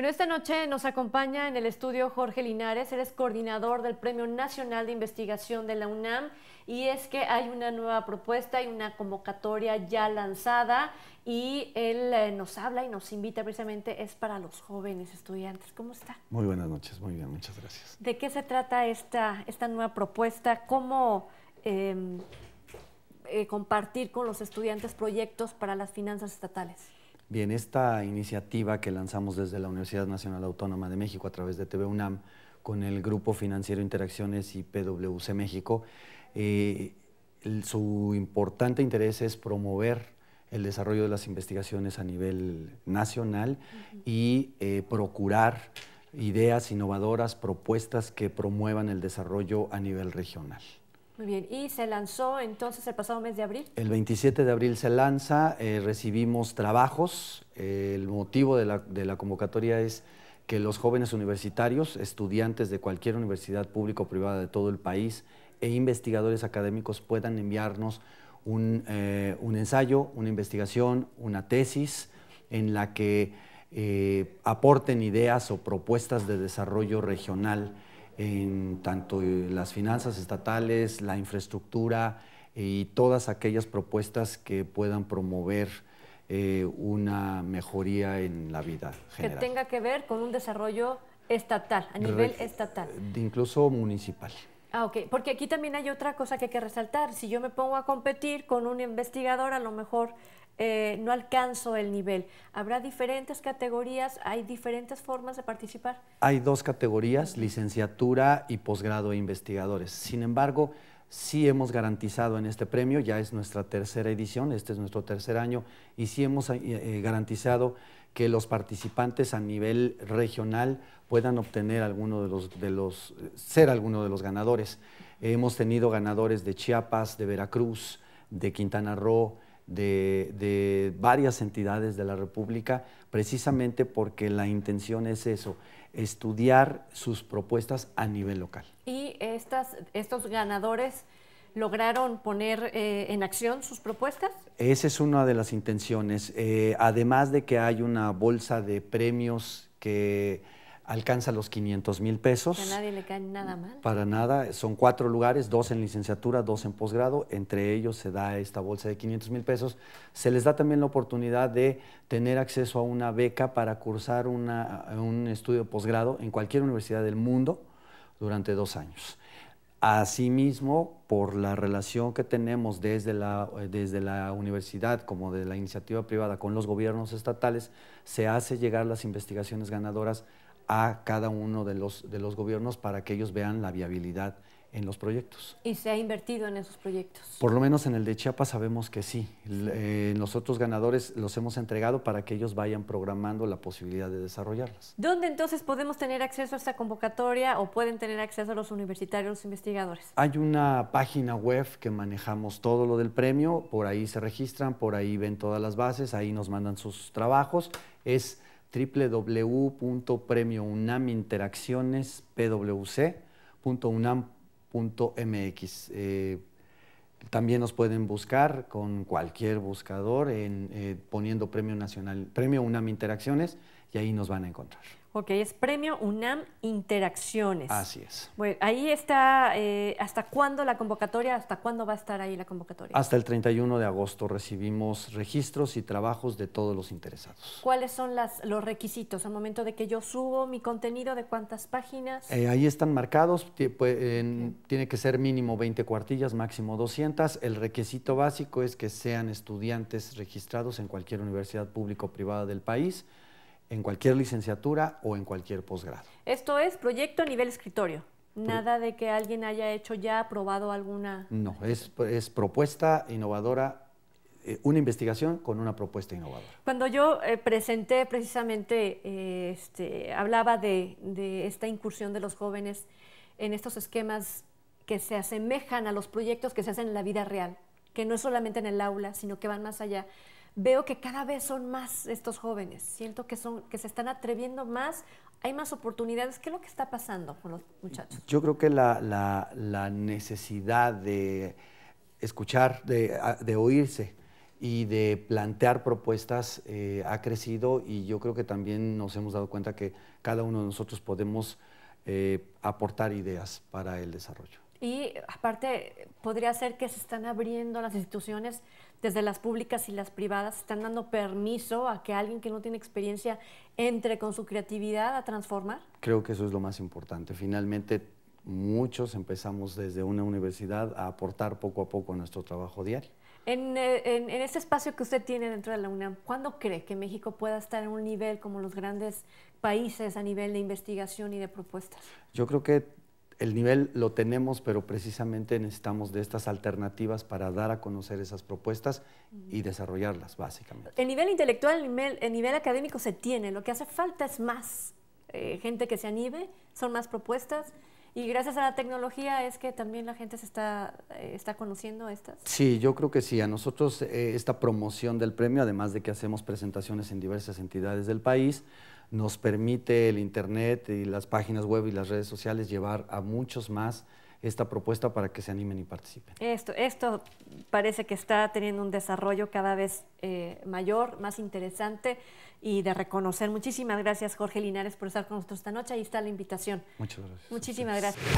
Bueno, esta noche nos acompaña en el estudio Jorge Linares, eres coordinador del Premio Nacional de Investigación de la UNAM y es que hay una nueva propuesta y una convocatoria ya lanzada y él eh, nos habla y nos invita precisamente, es para los jóvenes estudiantes. ¿Cómo está? Muy buenas noches, muy bien, muchas gracias. ¿De qué se trata esta, nueva propuesta? ¿Cómo... Em, eh, compartir con los estudiantes proyectos para las finanzas estatales? Bien, esta iniciativa que lanzamos desde la Universidad Nacional Autónoma de México a través de TV UNAM con el Grupo Financiero Interacciones y PwC México, eh, su importante interés es promover el desarrollo de las investigaciones a nivel nacional y eh, procurar ideas innovadoras, propuestas que promuevan el desarrollo a nivel regional. Muy bien, y se lanzó entonces el pasado mes de abril. El 27 de abril se lanza, eh, recibimos trabajos, el motivo de la, convocatoria es que los jóvenes universitarios, estudiantes de cualquier universidad pública o privada de todo el país e investigadores académicos puedan enviarnos un eh, ensayo, una investigación, una tesis en la que eh, aporten ideas o propuestas de desarrollo regional en tanto eh, las finanzas estatales, la infraestructura eh, y todas aquellas propuestas que puedan promover eh, una mejoría en la vida general. Que tenga que ver con un desarrollo estatal, a nivel estatal. Incluso municipal. Ah, ok, porque aquí también hay otra cosa que hay que resaltar. Si yo me pongo a competir con un investigador, a lo mejor eh, no alcanzo el nivel. ¿Habrá diferentes categorías? ¿Hay diferentes formas de participar? Hay dos categorías, licenciatura y posgrado e investigadores. Sin embargo, sí hemos garantizado en este premio, ya es nuestra tercera edición, este es nuestro tercer año, y sí hemos eh, eh, garantizado que los participantes a nivel regional puedan obtener alguno de los, de los ser alguno de los ganadores. Hemos tenido ganadores de Chiapas, de Veracruz, de Quintana Roo, de, de, varias entidades de la República, precisamente porque la intención es eso, estudiar sus propuestas a nivel local estos ganadores lograron poner eh, en acción sus propuestas? Esa es una de las intenciones. Eh, además de que hay una bolsa de premios que alcanza los 500 mil pesos. a nadie le cae nada mal. Para nada. Son cuatro lugares, dos en licenciatura, dos en posgrado. Entre ellos se da esta bolsa de 500 mil pesos. Se les da también la oportunidad de tener acceso a una beca para cursar un estudio posgrado en cualquier universidad del mundo durante dos años. Asimismo, por la relación que tenemos eh, desde la, universidad como de la iniciativa privada con los gobiernos estatales, se hace llegar las investigaciones ganadoras a cada uno de los gobiernos para que ellos vean la viabilidad en los proyectos. ¿Y se ha invertido en esos proyectos? Por lo menos en el de Chiapas sabemos que sí. Los eh, nosotros ganadores los hemos entregado para que ellos vayan programando la posibilidad de desarrollarlas. ¿Dónde entonces podemos tener acceso a esta convocatoria o pueden tener acceso los universitarios, los investigadores? Hay una página web que manejamos todo lo del premio, por ahí se registran, por ahí ven todas las bases, ahí nos mandan sus trabajos. Es www.premiounaminteraccionespwc.unam.com .mx. Eh, también nos pueden buscar con cualquier buscador en, eh, poniendo Premio Nacional, Premio UNAM Interacciones y ahí nos van a encontrar. Ok, es Premio UNAM Interacciones. Así es. Bueno, ahí está, eh, ¿hasta cuándo la convocatoria? ¿Hasta cuándo va a estar ahí la convocatoria? Hasta el 31 de agosto recibimos registros y trabajos de todos los interesados. ¿Cuáles son los requisitos al momento de que yo subo mi contenido? ¿De cuántas páginas? Eh, ahí están marcados, pues, tiene que ser mínimo 20 cuartillas, máximo 200. El requisito básico es que sean estudiantes registrados en cualquier universidad pública o privada del país en cualquier licenciatura o en cualquier posgrado. Esto es proyecto a nivel escritorio. Nada de que alguien haya hecho ya, aprobado alguna. No, es, propuesta innovadora, eh, una investigación con una propuesta innovadora. Cuando yo eh, presenté precisamente, eh, este, hablaba de, de, esta incursión de los jóvenes en estos esquemas que se asemejan a los proyectos que se hacen en la vida real, que no es solamente en el aula, sino que van más allá veo que cada vez son más estos jóvenes. Siento que, son, que se están atreviendo más, hay más oportunidades. ¿Qué es lo que está pasando con los muchachos? Yo creo que la, necesidad de escuchar, de, oírse y de plantear propuestas eh, ha crecido y yo creo que también nos hemos dado cuenta que cada uno de nosotros podemos eh, aportar ideas para el desarrollo. Y aparte, podría ser que se están abriendo las instituciones, desde las públicas y las privadas, están dando permiso a que alguien que no tiene experiencia entre con su creatividad a transformar. Creo que eso es lo más importante. Finalmente, muchos empezamos desde una universidad a aportar poco a poco a nuestro trabajo diario. En, eh, este espacio que usted tiene dentro de la UNAM, ¿cuándo cree que México pueda estar en un nivel como los grandes países a nivel de investigación y de propuestas? Yo creo que el nivel lo tenemos, pero precisamente necesitamos de estas alternativas para dar a conocer esas propuestas y desarrollarlas, básicamente. El nivel intelectual, el nivel, académico se tiene, lo que hace falta es más eh, gente que se anime, son más propuestas. Y gracias a la tecnología es que también la gente se está, eh, está conociendo estas. Sí, yo creo que sí. A nosotros eh, esta promoción del premio, además de que hacemos presentaciones en diversas entidades del país, nos permite el Internet y las páginas web y las redes sociales llevar a muchos más esta propuesta para que se animen y participen. Esto, esto parece que está teniendo un desarrollo cada vez eh, mayor, más interesante y de reconocer. Muchísimas gracias, Jorge Linares, por estar con nosotros esta noche. Ahí está la invitación. Muchas gracias. Muchísimas gracias.